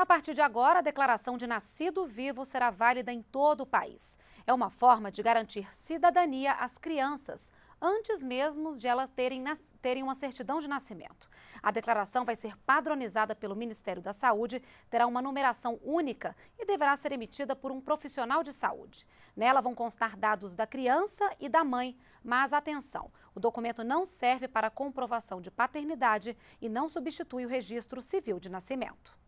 A partir de agora, a declaração de nascido vivo será válida em todo o país. É uma forma de garantir cidadania às crianças, antes mesmo de elas terem, terem uma certidão de nascimento. A declaração vai ser padronizada pelo Ministério da Saúde, terá uma numeração única e deverá ser emitida por um profissional de saúde. Nela vão constar dados da criança e da mãe, mas atenção, o documento não serve para comprovação de paternidade e não substitui o registro civil de nascimento.